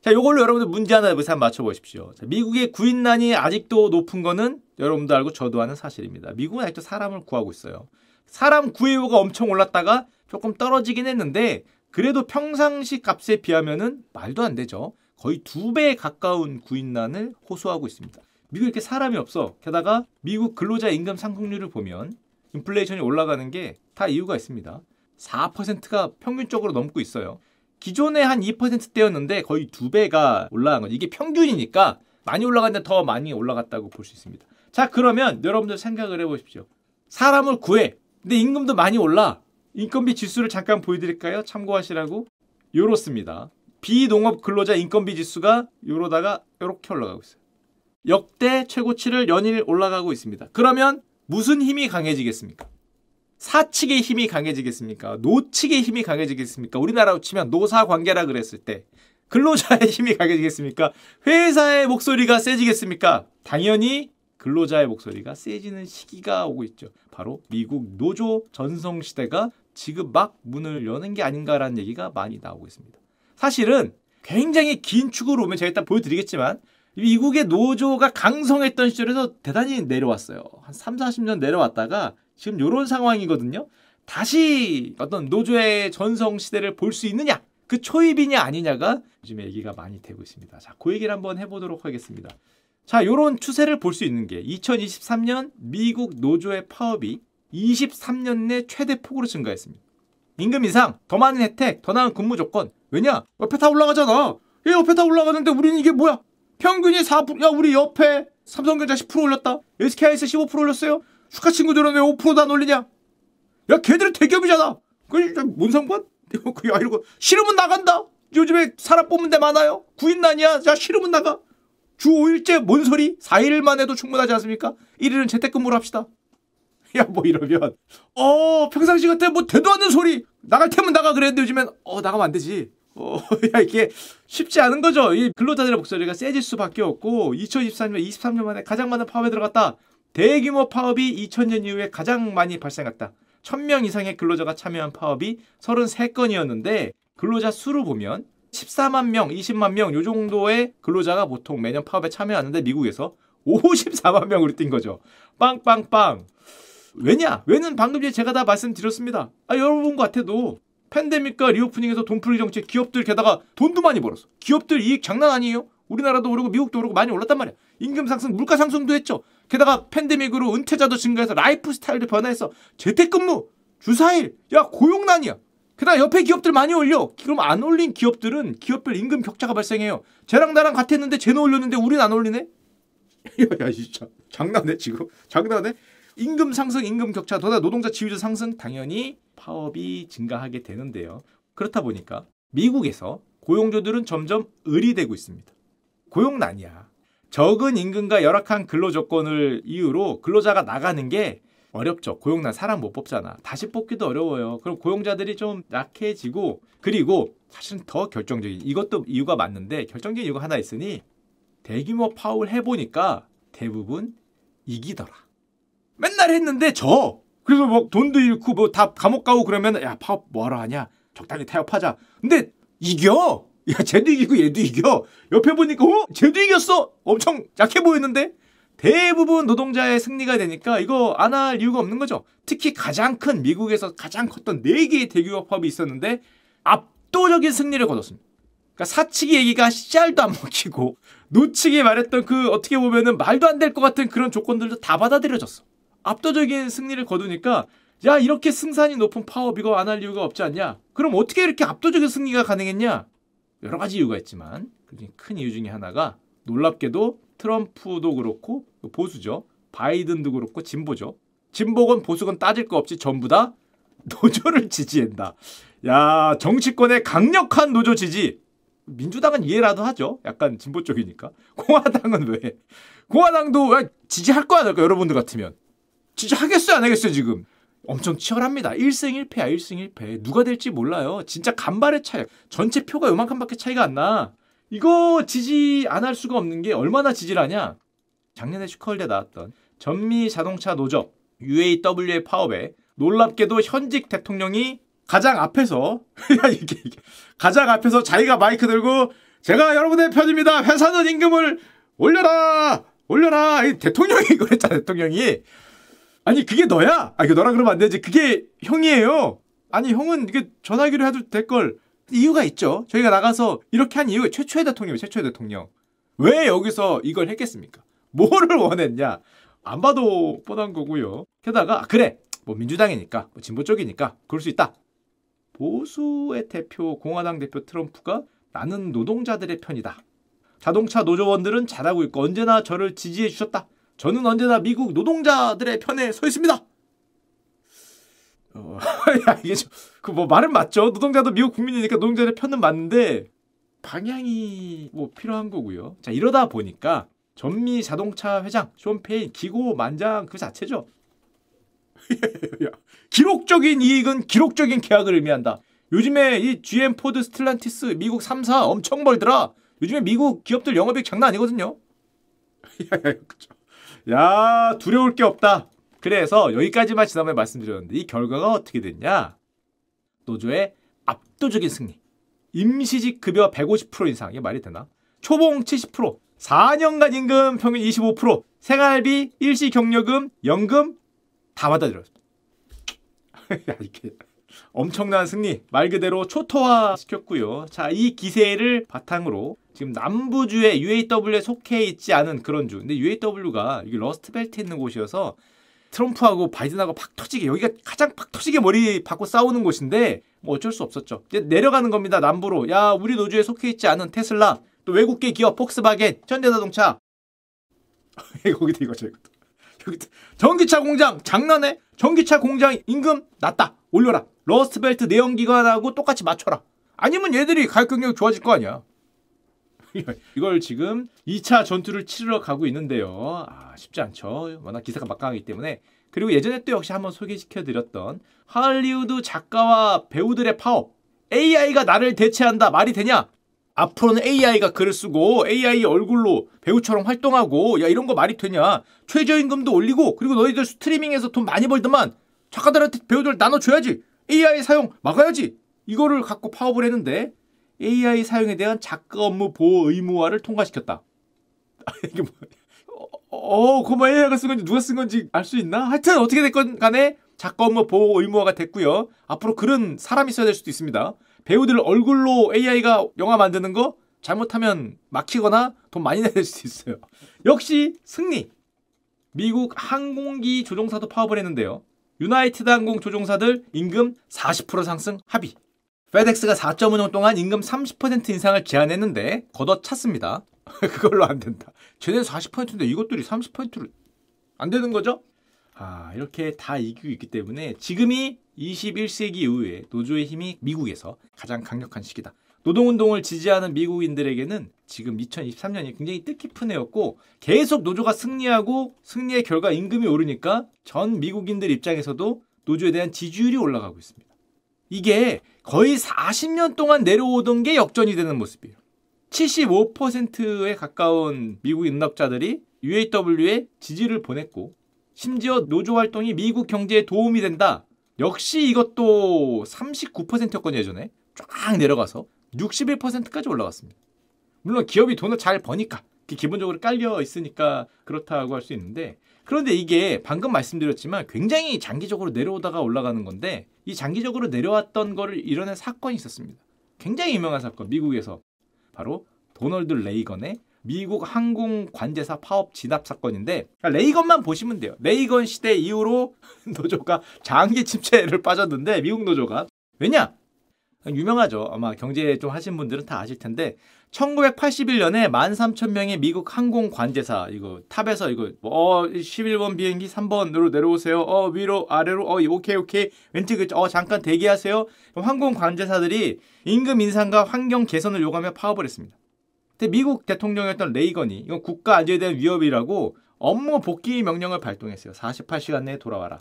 자, 요걸로 여러분들 문제 하나 여기서 한번 맞춰보십시오. 자, 미국의 구인난이 아직도 높은 거는 여러분도 알고 저도 아는 사실입니다. 미국은 아직도 사람을 구하고 있어요. 사람 구해요가 엄청 올랐다가 조금 떨어지긴 했는데 그래도 평상시 값에 비하면은 말도 안 되죠. 거의 두 배에 가까운 구인난을 호소하고 있습니다. 미국 이렇게 사람이 없어. 게다가 미국 근로자 임금 상승률을 보면 인플레이션이 올라가는 게 다 이유가 있습니다. 4%가 평균적으로 넘고 있어요. 기존에 한 2%대였는데 거의 두배가 올라간 거죠. 이게 평균이니까 많이 올라갔는데 더 많이 올라갔다고 볼 수 있습니다. 자 그러면 여러분들 생각을 해보십시오. 사람을 구해. 근데 임금도 많이 올라. 인건비 지수를 잠깐 보여드릴까요? 참고하시라고. 요렇습니다. 비농업 근로자 인건비 지수가 요러다가 요렇게 올라가고 있어요. 역대 최고치를 연일 올라가고 있습니다. 그러면 무슨 힘이 강해지겠습니까? 사측의 힘이 강해지겠습니까? 노측의 힘이 강해지겠습니까? 우리나라로 치면 노사 관계라 그랬을 때 근로자의 힘이 강해지겠습니까? 회사의 목소리가 세지겠습니까? 당연히 근로자의 목소리가 세지는 시기가 오고 있죠. 바로 미국 노조 전성 시대가 지금 막 문을 여는 게 아닌가라는 얘기가 많이 나오고 있습니다. 사실은 굉장히 긴 축으로 오면 제가 일단 보여드리겠지만 미국의 노조가 강성했던 시절에서 대단히 내려왔어요. 한 3, 40년 내려왔다가 지금 이런 상황이거든요. 다시 어떤 노조의 전성 시대를 볼 수 있느냐? 그 초입이냐 아니냐가 요즘 얘기가 많이 되고 있습니다. 자, 그 얘기를 한번 해보도록 하겠습니다. 자, 요런 추세를 볼 수 있는 게 2023년 미국 노조의 파업이 23년 내 최대 폭으로 증가했습니다. 임금 이상더 많은 혜택, 더 나은 근무 조건. 왜냐? 옆에 다 올라가잖아. 얘 예, 옆에 다 올라가는데 우리는 이게 뭐야? 평균이 4%. 야 우리 옆에 삼성전자 10% 올렸다. SK에서 15% 올렸어요. 축하 친구들은 왜 5%다 올리냐? 야 걔들은 대기업이잖아. 그뭔 상관? 야 이러고 싫으면 나간다. 요즘에 사람 뽑는 데 많아요. 구인난이야. 자 싫으면 나가. 주 5일째 뭔 소리? 4일만 해도 충분하지 않습니까? 1일은 재택근무를 합시다. 야 뭐 이러면 어 평상시 같아 뭐 되도 않는 소리 나갈 테면 나가 그랬는데 요즘엔 어 나가면 안 되지 어, 이게 쉽지 않은 거죠. 이 근로자들의 목소리가 세질 수밖에 없고 2 0 1 3년 23년 만에 가장 많은 파업에 들어갔다. 대규모 파업이 2000년 이후에 가장 많이 발생했다. 1000명 이상의 근로자가 참여한 파업이 33건이었는데 근로자 수로 보면 14만 명, 20만 명 요 정도의 근로자가 보통 매년 파업에 참여하는데 미국에서 54만 명으로 뛴 거죠. 빵빵빵. 왜냐? 왜는 방금 전에 제가 다 말씀드렸습니다. 아, 여러분 같아도 팬데믹과 리오프닝에서 돈풀이 정책 기업들 게다가 돈도 많이 벌었어. 기업들 이익 장난 아니에요. 우리나라도 오르고 미국도 오르고 많이 올랐단 말이야. 임금 상승, 물가 상승도 했죠. 게다가 팬데믹으로 은퇴자도 증가해서 라이프 스타일도 변화해서 재택근무, 주사일, 야 고용난이야. 게다가 옆에 기업들 많이 올려. 그럼 안 올린 기업들은 기업별 임금 격차가 발생해요. 쟤랑 나랑 같았는데 쟤는 올렸는데 우린 안 올리네? 야 진짜 장난해 지금? 장난해? 임금 상승, 임금 격차, 더다 노동자 지위자 상승 당연히 파업이 증가하게 되는데요. 그렇다 보니까 미국에서 고용주들은 점점 을이되고 있습니다. 고용난이야. 적은 임금과 열악한 근로 조건을 이유로 근로자가 나가는 게 어렵죠. 고용난 사람 못 뽑잖아. 다시 뽑기도 어려워요. 그럼 고용자들이 좀 약해지고 그리고 사실은 더 결정적인 이것도 이유가 맞는데 결정적인 이유가 하나 있으니 대규모 파업을 해보니까 대부분 이기더라. 맨날 했는데 저 그래서 뭐 돈도 잃고 뭐다 감옥 가고 그러면 야 파업 뭐하러 하냐 적당히 타협하자. 근데 이겨. 야 쟤도 이기고 얘도 이겨. 옆에 보니까 어 쟤도 이겼어. 엄청 약해 보이는데 대부분 노동자의 승리가 되니까 이거 안 할 이유가 없는 거죠. 특히 가장 큰 미국에서 가장 컸던 4개의 대규모 파업이 있었는데 압도적인 승리를 거뒀습니다. 그러니까 사측이 얘기가 씨알도 안 먹히고 노측이 말했던 그 어떻게 보면은 말도 안 될 것 같은 그런 조건들도 다 받아들여졌어. 압도적인 승리를 거두니까 야 이렇게 승산이 높은 파업 이거 안할 이유가 없지 않냐? 그럼 어떻게 이렇게 압도적인 승리가 가능했냐? 여러 가지 이유가 있지만 큰 이유 중에 하나가 놀랍게도 트럼프도 그렇고 그 보수죠. 바이든도 그렇고 진보죠. 진보건 보수건 따질 거 없이 전부 다 노조를 지지한다. 야 정치권의 강력한 노조 지지. 민주당은 이해라도 하죠. 약간 진보 쪽이니까. 공화당은 왜? 공화당도 지지할 거야, 될까 그러니까 여러분들 같으면. 진짜 하겠어요 안 하겠어요 지금 엄청 치열합니다. 1승 1패야 1승 1패. 누가 될지 몰라요. 진짜 간발의 차이. 전체 표가 요만큼밖에 차이가 안 나. 이거 지지 안 할 수가 없는 게 얼마나 지지를 하냐. 작년에 슈컬대 나왔던 전미 자동차 노조 UAW의 파업에 놀랍게도 현직 대통령이 가장 앞에서 가장 앞에서 자기가 마이크 들고 제가 여러분의 편입니다. 회사는 임금을 올려라 올려라 이 대통령이 그랬잖아 대통령이 아니 그게 너야? 아 이거 너랑 그러면 안 되지. 그게 형이에요. 아니 형은 이게 전화기로 해도 될 걸. 이유가 있죠. 저희가 나가서 이렇게 한 이유가 최초의 대통령, 이 최초의 대통령. 왜 여기서 이걸 했겠습니까? 뭐를 원했냐? 안 봐도 뻔한 거고요. 게다가 아, 그래 뭐 민주당이니까 뭐 진보 쪽이니까 그럴 수 있다. 보수의 대표 공화당 대표 트럼프가 나는 노동자들의 편이다. 자동차 노조원들은 잘하고 있고 언제나 저를 지지해 주셨다. 저는 언제나 미국 노동자들의 편에 서 있습니다. 어, 이게 그뭐 말은 맞죠. 노동자도 미국 국민이니까 노동자의 편은 맞는데 방향이 뭐 필요한 거고요. 자 이러다 보니까 전미 자동차 회장 쇼페인 기고 만장 그 자체죠. 기록적인 이익은 기록적인 계약을 의미한다. 요즘에 이 GM 포드 스틸란티스 미국 3사 엄청 벌더라. 요즘에 미국 기업들 영업이 장난 아니거든요. 야야 죠야 두려울 게 없다. 그래서 여기까지만 지난번에 말씀드렸는데 이 결과가 어떻게 됐냐? 노조의 압도적인 승리. 임시직 급여 150% 이상 이게 말이 되나? 초봉 70%, 4년간 임금 평균 25%, 생활비, 일시 경력금, 연금 다 받아들였습니다. 이게 엄청난 승리 말 그대로 초토화 시켰고요. 자, 이 기세를 바탕으로 지금 남부주에 UAW에 속해 있지 않은 그런 주. 근데 UAW가 여기 러스트벨트 있는 곳이어서 트럼프하고 바이든하고 팍 터지게 여기가 가장 팍 터지게 머리 받고 싸우는 곳인데 뭐 어쩔 수 없었죠. 이제 내려가는 겁니다. 남부로. 야, 우리 노주에 속해 있지 않은 테슬라, 또 외국계 기업 폭스바겐, 현대자동차. 거기도 이거죠, 이도 여기도 전기차 공장 장난해? 전기차 공장 임금 낮다. 올려라. 러스트벨트 내연기관하고 똑같이 맞춰라. 아니면 얘들이 가격 경력 좋아질 거 아니야. 이걸 지금 2차 전투를 치르러 가고 있는데요. 아, 쉽지 않죠. 워낙 기사가 막강하기 때문에. 그리고 예전에 또 역시 한번 소개시켜드렸던 할리우드 작가와 배우들의 파업. AI가 나를 대체한다. 말이 되냐? 앞으로는 AI가 글을 쓰고 AI 얼굴로 배우처럼 활동하고 야 이런 거 말이 되냐 최저임금도 올리고 그리고 너희들 스트리밍에서 돈 많이 벌더만 작가들한테 배우들 나눠줘야지 AI 사용 막아야지 이거를 갖고 파업을 했는데 AI 사용에 대한 작가 업무 보호 의무화를 통과시켰다. 이게 뭐 어, 어 그뭐 AI가 쓴 건지 누가 쓴 건지 알 수 있나? 하여튼 어떻게 됐건 간에 작가 업무 보호 의무화가 됐고요. 앞으로 그런 사람이 있야될 수도 있습니다. 배우들 얼굴로 AI가 영화 만드는 거 잘못하면 막히거나 돈 많이 내야 될 수도 있어요. 역시 승리. 미국 항공기 조종사도 파업을 했는데요. 유나이티드 항공 조종사들 임금 40% 상승 합의. 페덱스가 4.5년 동안 임금 30% 인상을 제안했는데 걷어찼습니다. 그걸로 안 된다. 쟤네 40%인데 이것들이 30%를 안 되는 거죠? 아, 이렇게 다 이기고 있기 때문에 지금이 21세기 이후에 노조의 힘이 미국에서 가장 강력한 시기다. 노동운동을 지지하는 미국인들에게는 지금 2023년이 굉장히 뜻깊은 해였고 계속 노조가 승리하고 승리의 결과 임금이 오르니까 전 미국인들 입장에서도 노조에 대한 지지율이 올라가고 있습니다. 이게 거의 40년 동안 내려오던 게 역전이 되는 모습이에요. 75%에 가까운 미국 인납자들이 UAW에 지지를 보냈고 심지어 노조 활동이 미국 경제에 도움이 된다. 역시 이것도 39%였거든요, 예전에. 쫙 내려가서 61%까지 올라갔습니다. 물론 기업이 돈을 잘 버니까 기본적으로 깔려 있으니까 그렇다고 할 수 있는데 그런데 이게 방금 말씀드렸지만 굉장히 장기적으로 내려오다가 올라가는 건데 이 장기적으로 내려왔던 거를 이뤄낸 사건이 있었습니다. 굉장히 유명한 사건 미국에서 바로 도널드 레이건의 미국 항공 관제사 파업 진압 사건인데 그러니까 레이건만 보시면 돼요. 레이건 시대 이후로 노조가 장기 침체를 빠졌는데 미국 노조가 왜냐? 유명하죠. 아마 경제 좀 하신 분들은 다 아실 텐데 1981년에 13,000명의 미국 항공 관제사 이거 탑에서 이거 뭐, 어 11번 비행기 3번으로 내려오세요. 어 위로 아래로 어 오케이 오케이 왠지 그어 잠깐 대기하세요. 항공 관제사들이 임금 인상과 환경 개선을 요구하며 파업을 했습니다. 근데 미국 대통령이었던 레이건이 이건 국가 안전에 대한 위협이라고 업무 복귀 명령을 발동했어요. 48시간 내에 돌아와라.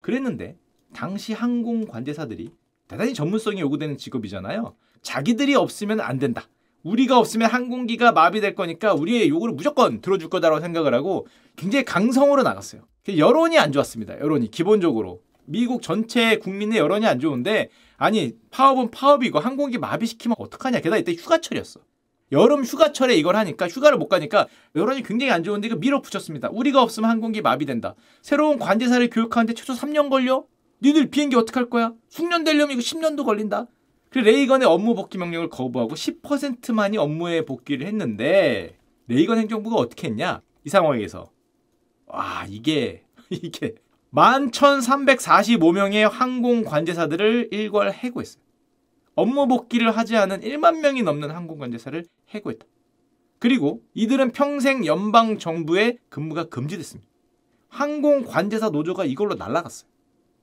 그랬는데 당시 항공 관제사들이 대단히 전문성이 요구되는 직업이잖아요. 자기들이 없으면 안 된다. 우리가 없으면 항공기가 마비될 거니까 우리의 요구를 무조건 들어줄 거다라고 생각을 하고 굉장히 강성으로 나갔어요. 여론이 안 좋았습니다. 여론이 기본적으로 미국 전체 국민의 여론이 안 좋은데 아니 파업은 파업이고 항공기 마비시키면 어떡하냐. 게다가 이때 휴가철이었어. 여름 휴가철에 이걸 하니까 휴가를 못 가니까 여론이 굉장히 안 좋은데 이거 밀어붙였습니다. 우리가 없으면 항공기 마비된다. 새로운 관제사를 교육하는데 최소 3년 걸려? 니들 비행기 어떻게 할 거야? 숙련되려면 이거 10년도 걸린다. 그리 레이건의 업무 복귀 명령을 거부하고 10%만이 업무에 복귀를 했는데 레이건 행정부가 어떻게 했냐? 이 상황에서 와 이게 이게 11,345명의 항공 관제사들을 일괄 해고했어요. 업무 복귀를 하지 않은 1만 명이 넘는 항공 관제사를 해고했다. 그리고 이들은 평생 연방 정부의 근무가 금지됐습니다. 항공 관제사 노조가 이걸로 날라갔어요.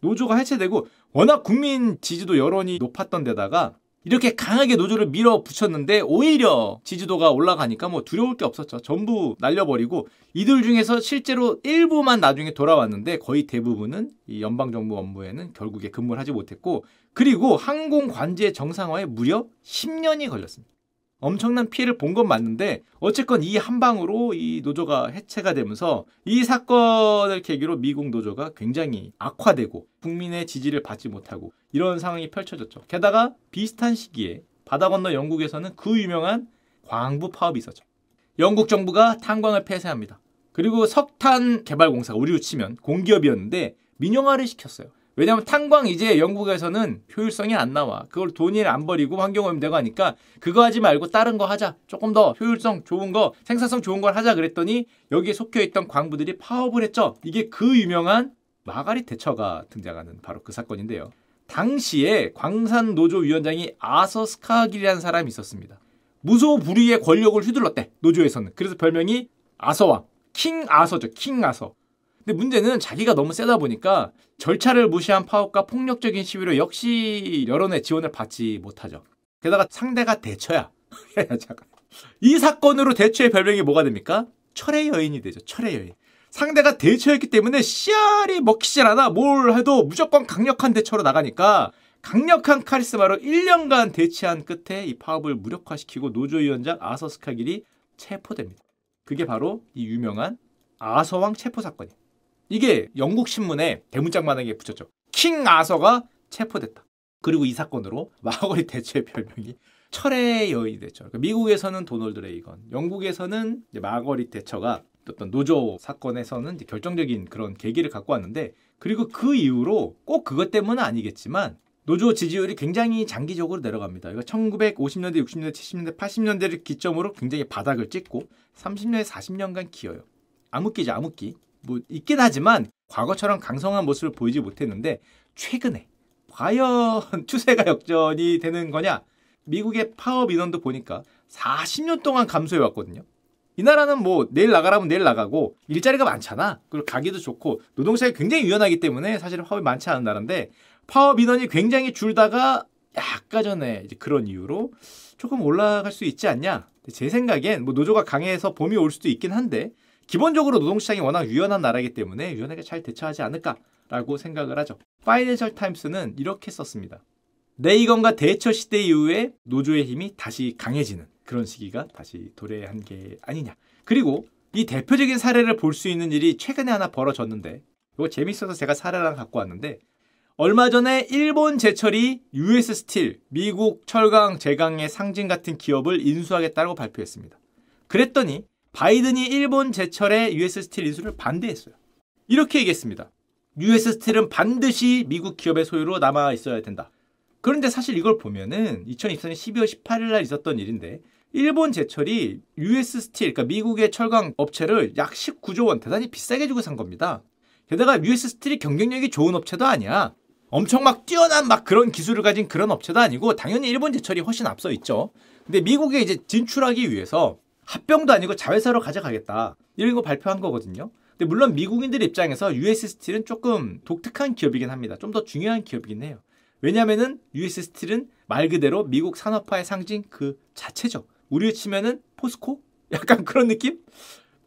노조가 해체되고 워낙 국민 지지도 여론이 높았던 데다가 이렇게 강하게 노조를 밀어붙였는데 오히려 지지도가 올라가니까 뭐 두려울 게 없었죠. 전부 날려버리고 이들 중에서 실제로 일부만 나중에 돌아왔는데 거의 대부분은 이 연방정부 업무에는 결국에 근무를 하지 못했고 그리고 항공 관제 정상화에 무려 10년이 걸렸습니다. 엄청난 피해를 본 건 맞는데 어쨌건 이 한 방으로 이 노조가 해체가 되면서 이 사건을 계기로 미국 노조가 굉장히 악화되고 국민의 지지를 받지 못하고 이런 상황이 펼쳐졌죠. 게다가 비슷한 시기에 바다 건너 영국에서는 그 유명한 광부 파업이 있었죠. 영국 정부가 탄광을 폐쇄합니다. 그리고 석탄 개발공사가 우리로 치면 공기업이었는데 민영화를 시켰어요. 왜냐면 탄광 이제 영국에서는 효율성이 안 나와. 그걸 돈을 안 버리고 환경오염되고 하니까 그거 하지 말고 다른 거 하자. 조금 더 효율성 좋은 거, 생산성 좋은 걸 하자 그랬더니 여기에 속혀있던 광부들이 파업을 했죠. 이게 그 유명한 마가리 대처가 등장하는 바로 그 사건인데요. 당시에 광산 노조 위원장이 아서 스카길이라는 사람이 있었습니다. 무소 불위의 권력을 휘둘렀대 노조에서는. 그래서 별명이 아서왕, 킹 아서죠. 킹 아서. 근데 문제는 자기가 너무 세다 보니까 절차를 무시한 파업과 폭력적인 시위로 역시 여론의 지원을 받지 못하죠. 게다가 상대가 대처야. 이 사건으로 대처의 별명이 뭐가 됩니까? 철의 여인이 되죠. 철의 여인. 상대가 대처였기 때문에 씨알이 먹히질 않아 뭘 해도 무조건 강력한 대처로 나가니까 강력한 카리스마로 1년간 대치한 끝에 이 파업을 무력화시키고 노조위원장 아서스카길이 체포됩니다. 그게 바로 이 유명한 아서왕 체포 사건이에요. 이게 영국 신문에 대문짝만하게 붙였죠. 킹 아서가 체포됐다. 그리고 이 사건으로 마거리 대처의 별명이 철의 여인이 됐죠. 그러니까 미국에서는 도널드 레이건, 영국에서는 마거리 대처가 어떤 노조 사건에서는 결정적인 그런 계기를 갖고 왔는데 그리고 그 이후로 꼭 그것 때문은 아니겠지만 노조 지지율이 굉장히 장기적으로 내려갑니다. 그러니까 1950년대, 60년대, 70년대, 80년대를 기점으로 굉장히 바닥을 찍고 30년에 40년간 기어요. 암흑기죠, 암흑기. 뭐 있긴 하지만 과거처럼 강성한 모습을 보이지 못했는데 최근에 과연 추세가 역전이 되는 거냐? 미국의 파업 인원도 보니까 40년 동안 감소해 왔거든요. 이 나라는 뭐 내일 나가라면 내일 나가고 일자리가 많잖아. 그리고 가기도 좋고 노동시장이 굉장히 유연하기 때문에 사실 파업이 많지 않은 나라인데 파업 인원이 굉장히 줄다가 약간 전에 이제 그런 이유로 조금 올라갈 수 있지 않냐. 제 생각엔 뭐 노조가 강해서 봄이 올 수도 있긴 한데 기본적으로 노동시장이 워낙 유연한 나라이기 때문에 유연하게 잘 대처하지 않을까라고 생각을 하죠. 파이낸셜 타임스는 이렇게 썼습니다. 레이건과 대처 시대 이후에 노조의 힘이 다시 강해지는 그런 시기가 다시 도래한 게 아니냐. 그리고 이 대표적인 사례를 볼 수 있는 일이 최근에 하나 벌어졌는데 이거 재밌어서 제가 사례랑 갖고 왔는데 얼마 전에 일본 제철이 US 스틸, 미국 철강 제강의 상징 같은 기업을 인수하겠다고 발표했습니다. 그랬더니 바이든이 일본 제철의 US 스틸 인수를 반대했어요. 이렇게 얘기했습니다. US 스틸은 반드시 미국 기업의 소유로 남아 있어야 된다. 그런데 사실 이걸 보면은 2024년 12월 18일 날 있었던 일인데 일본 제철이 US 스틸, 그러니까 미국의 철강 업체를 약 19조 원 대단히 비싸게 주고 산 겁니다. 게다가 US 스틸이 경쟁력이 좋은 업체도 아니야. 엄청 막 뛰어난 막 그런 기술을 가진 그런 업체도 아니고 당연히 일본 제철이 훨씬 앞서 있죠. 근데 미국에 이제 진출하기 위해서 합병도 아니고 자회사로 가져가겠다. 이런 거 발표한 거거든요. 근데 물론 미국인들 입장에서 US 스틸은 조금 독특한 기업이긴 합니다. 좀 더 중요한 기업이긴 해요. 왜냐면은 US 스틸은 말 그대로 미국 산업화의 상징 그 자체죠. 우리로 치면은 포스코? 약간 그런 느낌?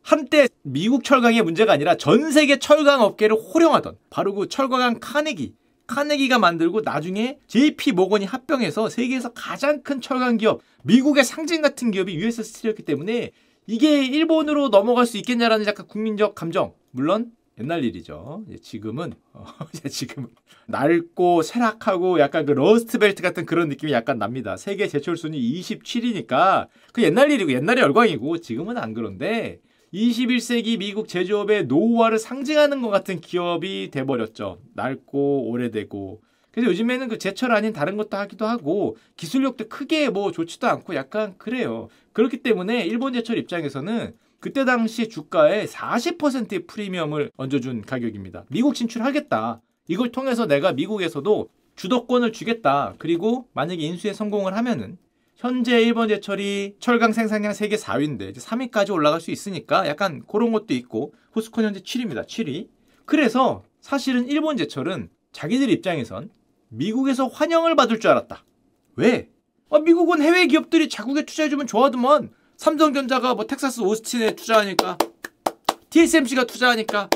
한때 미국 철강의 문제가 아니라 전 세계 철강 업계를 호령하던 바로 그 철강한 카네기 카네기가 만들고 나중에 JP 모건이 합병해서 세계에서 가장 큰 철강 기업, 미국의 상징 같은 기업이 US 스틸이었기 때문에 이게 일본으로 넘어갈 수 있겠냐라는 약간 국민적 감정. 물론 옛날 일이죠. 지금은 어, 지금 낡고 쇠락하고 약간 그 러스트벨트 같은 그런 느낌이 약간 납니다. 세계 제철 순위 27위니까 그 옛날 일이고 옛날의 열광이고 지금은 안 그런데 21세기 미국 제조업의 노후화를 상징하는 것 같은 기업이 돼버렸죠. 낡고 오래되고. 그래서 요즘에는 그 제철 아닌 다른 것도 하기도 하고 기술력도 크게 뭐 좋지도 않고 약간 그래요. 그렇기 때문에 일본 제철 입장에서는 그때 당시 주가에 40%의 프리미엄을 얹어준 가격입니다. 미국 진출하겠다. 이걸 통해서 내가 미국에서도 주도권을 주겠다. 그리고 만약에 인수에 성공을 하면은 현재 일본 제철이 철강 생산량 세계 4위인데 이제 3위까지 올라갈 수 있으니까 약간 그런 것도 있고 호스콘 현재 7위입니다. 7위. 그래서 사실은 일본 제철은 자기들 입장에선 미국에서 환영을 받을 줄 알았다. 왜? 아, 미국은 해외 기업들이 자국에 투자해주면 좋아하더만 삼성전자가 뭐 텍사스 오스틴에 투자하니까 TSMC가 투자하니까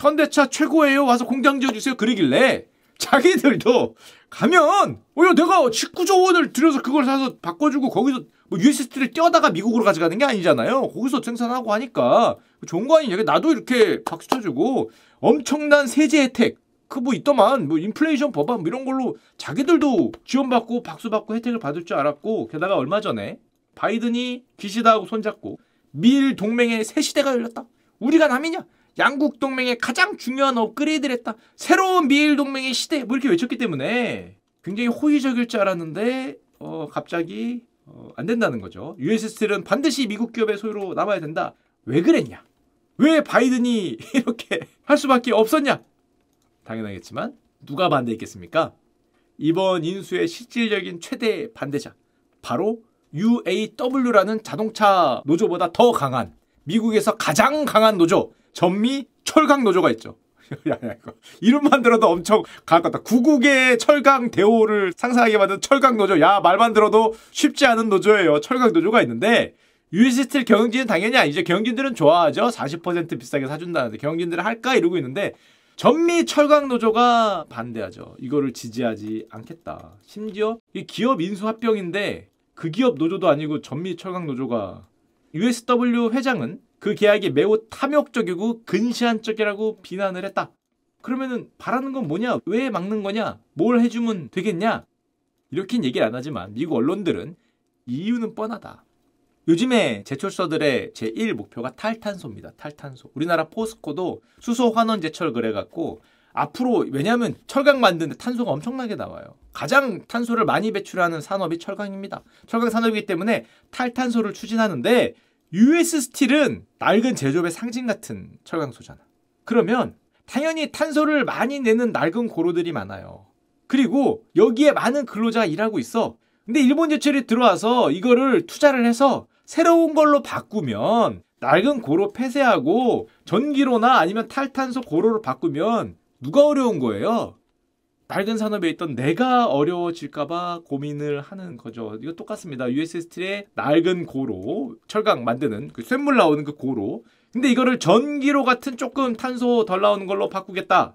현대차 최고예요 와서 공장 지어주세요 그러길래 자기들도 가면 오히려 어, 내가 19조 원을 들여서 그걸 사서 바꿔주고 거기서 뭐 USD를 떼어다가 미국으로 가져가는 게 아니잖아요. 거기서 생산하고 하니까 좋은 거 아니냐. 나도 이렇게 박수 쳐주고 엄청난 세제 혜택 그 뭐 있더만 뭐 인플레이션 법안 뭐 이런 걸로 자기들도 지원받고 박수받고 혜택을 받을 줄 알았고 게다가 얼마 전에 바이든이 기시다하고 손잡고 미일 동맹의 새 시대가 열렸다. 우리가 남이냐? 양국 동맹의 가장 중요한 업그레이드를 했다. 새로운 미일 동맹의 시대 뭐 이렇게 외쳤기 때문에 굉장히 호의적일 줄 알았는데 어, 갑자기 어, 안 된다는 거죠. US s 틸은 반드시 미국 기업의 소유로 남아야 된다. 왜 그랬냐? 왜 바이든이 이렇게 할 수밖에 없었냐? 당연하겠지만 누가 반대했겠습니까? 이번 인수의 실질적인 최대 반대자 바로 UAW라는 자동차 노조보다 더 강한 미국에서 가장 강한 노조 전미 철강 노조가 있죠. 야, 야, 이거. 이름만 들어도 엄청 강할 것 같다. 구국의 철강 대호를 상상하게 만든 철강 노조. 야, 말만 들어도 쉽지 않은 노조예요. 철강 노조가 있는데, 유니스틸 경영진은 당연히 아니죠. 경영진들은 좋아하죠. 40% 비싸게 사준다는데, 경영진들은 할까? 이러고 있는데, 전미 철강 노조가 반대하죠. 이거를 지지하지 않겠다. 심지어, 이 기업 인수 합병인데, 그 기업 노조도 아니고 전미 철강 노조가 USW 회장은 그 계약이 매우 탐욕적이고 근시안적이라고 비난을 했다. 그러면은 바라는 건 뭐냐? 왜 막는 거냐? 뭘 해주면 되겠냐? 이렇게는 얘기를 안 하지만 미국 언론들은 이유는 뻔하다. 요즘에 제철소들의 제1 목표가 탈탄소입니다. 탈탄소. 우리나라 포스코도 수소 환원 제철 그래갖고 앞으로 왜냐하면 철강 만드는데 탄소가 엄청나게 나와요. 가장 탄소를 많이 배출하는 산업이 철강입니다. 철강 산업이기 때문에 탈탄소를 추진하는데 US 스틸은 낡은 제조업의 상징 같은 철강소잖아. 그러면 당연히 탄소를 많이 내는 낡은 고로들이 많아요. 그리고 여기에 많은 근로자가 일하고 있어. 근데 일본 제철이 들어와서 이거를 투자를 해서 새로운 걸로 바꾸면 낡은 고로 폐쇄하고 전기로나 아니면 탈탄소 고로로 바꾸면 누가 어려운 거예요? 낡은 산업에 있던 내가 어려워질까봐 고민을 하는 거죠. 이거 똑같습니다. US 스틸의 낡은 고로 철강 만드는 그 쇳물 나오는 그 고로. 근데 이거를 전기로 같은 조금 탄소 덜 나오는 걸로 바꾸겠다.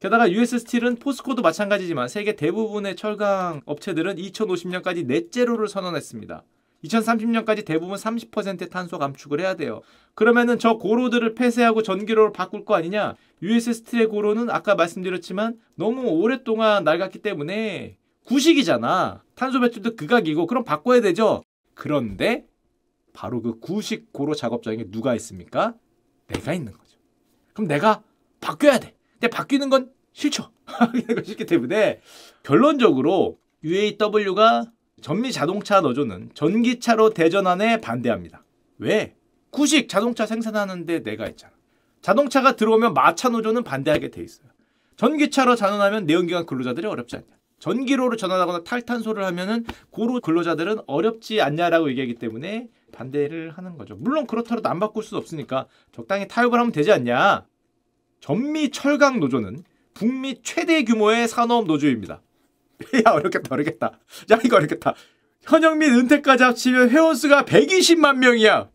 게다가 US 스틸은 포스코도 마찬가지지만 세계 대부분의 철강 업체들은 2050년까지 넷제로를 선언했습니다. 2030년까지 대부분 30%의 탄소 감축을 해야 돼요. 그러면은 저 고로들을 폐쇄하고 전기로 바꿀 거 아니냐? US s 틸의 고로는 아까 말씀드렸지만 너무 오랫동안 낡았기 때문에 구식이잖아. 탄소 배출도 극악이고 그럼 바꿔야 되죠. 그런데 바로 그 구식 고로 작업장에 누가 있습니까? 내가 있는 거죠. 그럼 내가 바뀌어야 돼. 근데 바뀌는 건 싫죠. 이런 것기 때문에 결론적으로 UAW가 전미 자동차 노조는 전기차로 대전환에 반대합니다. 왜? 구식 자동차 생산하는데 내가 있잖아 자동차가 들어오면 마차 노조는 반대하게 돼 있어요. 전기차로 전환하면 내연기관 근로자들이 어렵지 않냐. 전기로로 전환하거나 탈탄소를 하면은 고로 근로자들은 어렵지 않냐라고 얘기하기 때문에 반대를 하는 거죠. 물론 그렇더라도 안 바꿀 수 없으니까 적당히 타협을 하면 되지 않냐. 전미 철강 노조는 북미 최대 규모의 산업 노조입니다. 야 어렵겠다 어렵겠다 야 이거 어렵겠다 현영민 은퇴까지 합치면 회원수가 120만 명이야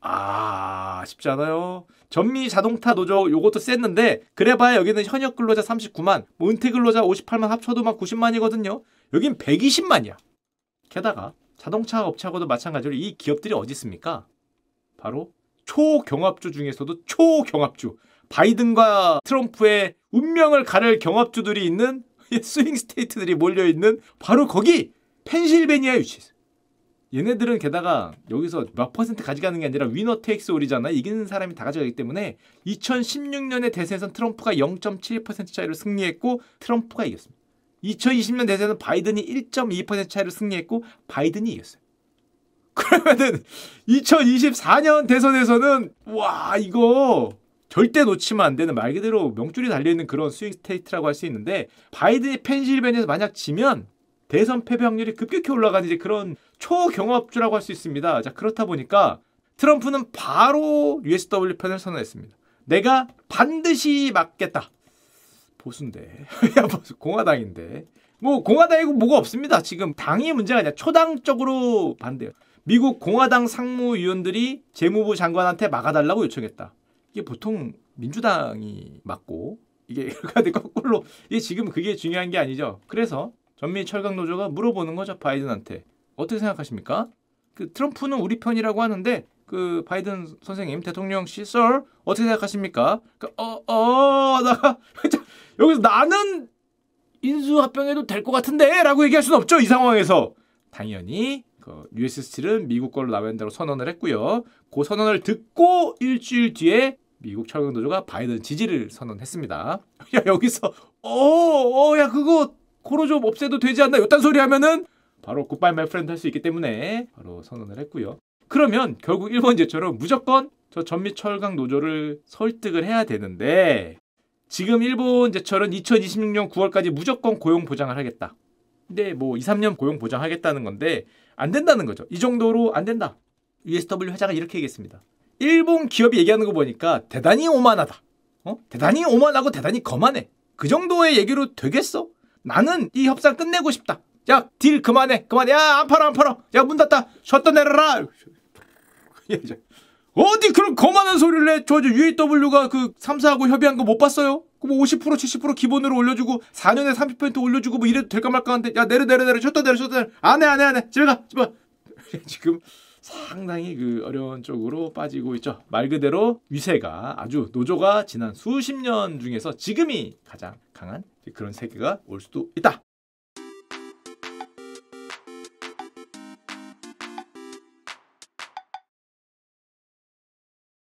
아 쉽지 않아요 전미 자동차 노조 요것도 셌는데 그래봐야 여기는 현역 근로자 39만 뭐 은퇴 근로자 58만 합쳐도 막 90만이거든요 여긴 120만이야 게다가 자동차 업체하고도 마찬가지로 이 기업들이 어디 있습니까 바로 초경합주 중에서도 초경합주 바이든과 트럼프의 운명을 가를 경합주들이 있는 예, 스윙 스테이트들이 몰려있는 바로 거기 펜실베니아에 위치했어요. 얘네들은 게다가 여기서 몇 퍼센트 가져가는 게 아니라 위너 테이크스 올이잖아 이기는 사람이 다 가져가기 때문에 2 0 1 6년에 대선에선 트럼프가 0.7% 차이로 승리했고 트럼프가 이겼습니다. 2020년 대선은 바이든이 1.2% 차이로 승리했고 바이든이 이겼어요. 그러면은 2024년 대선에서는 와 이거 절대 놓치면 안 되는 말 그대로 명줄이 달려있는 그런 스윙 스테이트라고 할 수 있는데 바이든이 펜실베니아에서 만약 지면 대선 패배 확률이 급격히 올라가는 이제 그런 초경합주라고 할 수 있습니다. 자 그렇다 보니까 트럼프는 바로 USW 편을 선언했습니다. 내가 반드시 맞겠다. 보수인데 야 보수 공화당인데 뭐 공화당이고 뭐가 없습니다. 지금 당이 문제가 아니라 초당적으로 반대요. 미국 공화당 상무위원들이 재무부 장관한테 막아달라고 요청했다. 이게 보통 민주당이 맞고 이게 가데 거꾸로 이게 지금 그게 중요한 게 아니죠. 그래서 전미 철강 노조가 물어보는 거죠 바이든한테 어떻게 생각하십니까? 그 트럼프는 우리 편이라고 하는데 그 바이든 선생님 대통령 시설 어떻게 생각하십니까? 그어니까 어어나 어. 여기서 나는 인수합병해도 될 것 같은데라고 얘기할 수는 없죠 이 상황에서 당연히 그 u s 스틸은 미국 걸로 나간다고 선언을 했고요. 그 선언을 듣고 일주일 뒤에 미국 철강노조가 바이든 지지를 선언했습니다. 야 여기서 어어 야 그거 코로 좀 없애도 되지 않나 요딴 소리 하면은 바로 굿바이 마이 프렌드 할 수 있기 때문에 바로 선언을 했고요. 그러면 결국 일본제처럼 무조건 저 전미 철강 노조를 설득을 해야 되는데 지금 일본제철은 2026년 9월까지 무조건 고용 보장을 하겠다. 근데 뭐 2, 3년 고용 보장하겠다는 건데 안 된다는 거죠. 이 정도로 안 된다. USW 회장은 이렇게 얘기했습니다. 일본 기업이 얘기하는 거 보니까 대단히 오만하다. 어? 대단히 오만하고 대단히 거만해. 그 정도의 얘기로 되겠어? 나는 이 협상 끝내고 싶다. 야, 딜 그만해. 그만해. 야, 안 팔아, 안 팔아. 야, 문 닫다. 셧다 내려라. 예, 어디 그런 거만한 소리를 해. 저, 저 UAW가 그 삼사하고 협의한 거 못 봤어요? 그럼 50% 뭐 70% 기본으로 올려주고 4년에 30% 올려주고 뭐 이래도 될까 말까 하는데 야, 내려, 내려, 내려. 셧다 내려, 셧다 내려. 안 해, 안 해, 안 해. 집에 가, 집에 가. 지금 상당히 그 어려운 쪽으로 빠지고 있죠. 말 그대로 위세가 아주 노조가 지난 수십 년 중에서 지금이 가장 강한 그런 세계가 올 수도 있다.